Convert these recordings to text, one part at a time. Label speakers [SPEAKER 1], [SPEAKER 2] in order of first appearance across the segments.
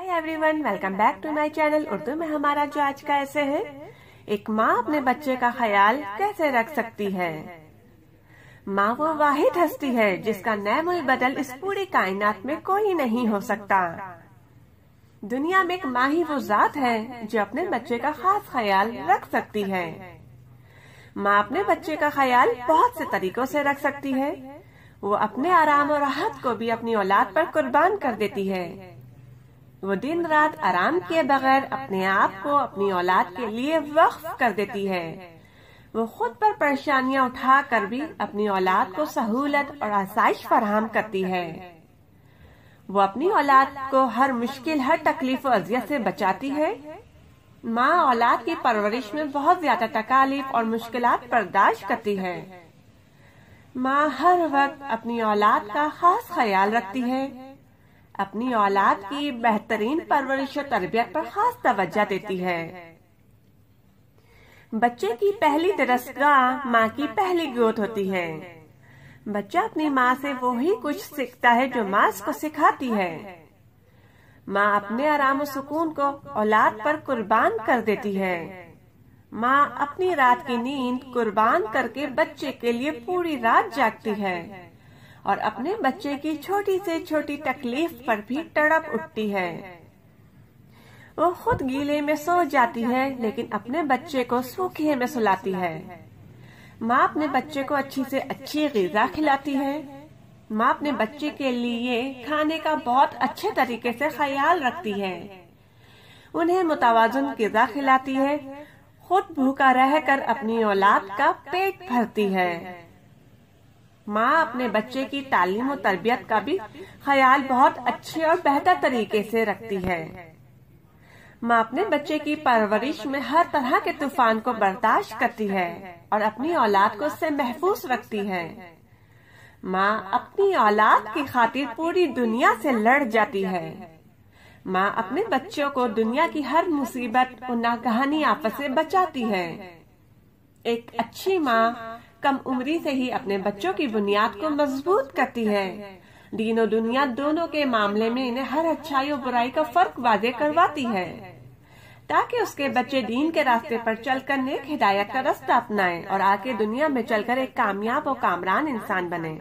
[SPEAKER 1] hi everyone welcome back to my channel Urdu में हमारा जो आज का ऐसे है एक माँ अपने बच्चे का ख्याल कैसे रख सकती है माँ वो वाहिद हस्ती है जिसका नैमुल बदल इस पूरी कायनात में कोई नहीं हो सकता दुनिया में एक माँ ही वो जात है जो अपने बच्चे का खास ख्याल रख सकती है माँ अपने बच्चे का ख्याल बहुत से तरीकों से रख सकती है वो अपने आराम और राहत को भी अपनी औलाद पर कुर्बान कर देती है वो दिन रात आराम किए बगैर अपने आप को अपनी औलाद के लिए वक्फ कर देती है वो खुद पर परेशानियां उठा कर भी अपनी औलाद को सहूलत और आसाइश फराहम करती है वो अपनी औलाद को हर मुश्किल हर तकलीफ और अजियत से बचाती है माँ औलाद की परवरिश में बहुत ज्यादा तकालीफ और मुश्किल बर्दाश्त करती है माँ हर वक्त अपनी औलाद का खास ख्याल रखती है अपनी औलाद की बेहतरीन परवरिश और तरबियत पर खास तवज्जा देती है बच्चे की पहली दरसगाह माँ की पहली गोद होती है बच्चा अपनी माँ से वही कुछ सीखता है जो माँ उसको सिखाती है माँ अपने आराम और सुकून को औलाद पर कुर्बान कर देती है माँ अपनी रात की नींद कुर्बान करके बच्चे के लिए पूरी रात जागती है और अपने बच्चे की छोटी से छोटी तकलीफ पर भी तड़प उठती है वो खुद गीले में सो जाती है लेकिन अपने बच्चे को सूखे में सुलाती है माँ अपने बच्चे को अच्छी से अच्छी गजा खिलाती है माँ अपने बच्चे के लिए खाने का बहुत अच्छे तरीके से ख्याल रखती है उन्हें मुतवाजन गजा खिलाती है खुद भूखा रहकर अपनी औलाद का पेट भरती है माँ अपने बच्चे की तालीम और तरबियत का भी ख्याल बहुत अच्छे और बेहतर तरीके से रखती है माँ अपने बच्चे की परवरिश में हर तरह के तूफान को बर्दाश्त करती है और अपनी औलाद को उससे महफूज रखती है माँ अपनी औलाद की खातिर पूरी दुनिया से लड़ जाती है माँ अपने बच्चों को दुनिया की हर मुसीबत और नागहानी आपस से बचाती है एक अच्छी माँ कम उम्री से ही अपने बच्चों की बुनियाद को मजबूत करती है दीनों दुनिया दोनों के मामले में इन्हें हर अच्छाई और बुराई का फर्क वाजे करवाती है ताकि उसके बच्चे दीन के रास्ते पर चलकर नेक हिदायत का रास्ता अपनाएं और आके दुनिया में चलकर एक कामयाब और कामरान इंसान बने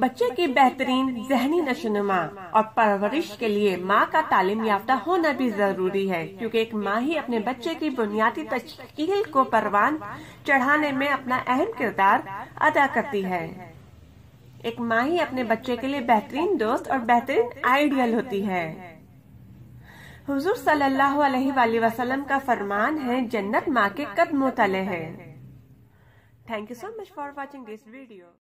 [SPEAKER 1] बच्चे की बेहतरीन जहनी नशोनुमा और परवरिश के लिए माँ का तालीम याफ्ता होना भी जरूरी है क्योंकि एक माँ ही अपने बच्चे की बुनियादी तश्कील को परवान चढ़ाने में अपना अहम किरदार अदा करती है एक माँ ही अपने बच्चे के लिए बेहतरीन दोस्त और बेहतरीन आइडियल होती है हुजूर सल्लल्लाहु अलैहि वसल्लम का फरमान है जन्नत माँ के कदमों तले है thank you so much for watching this video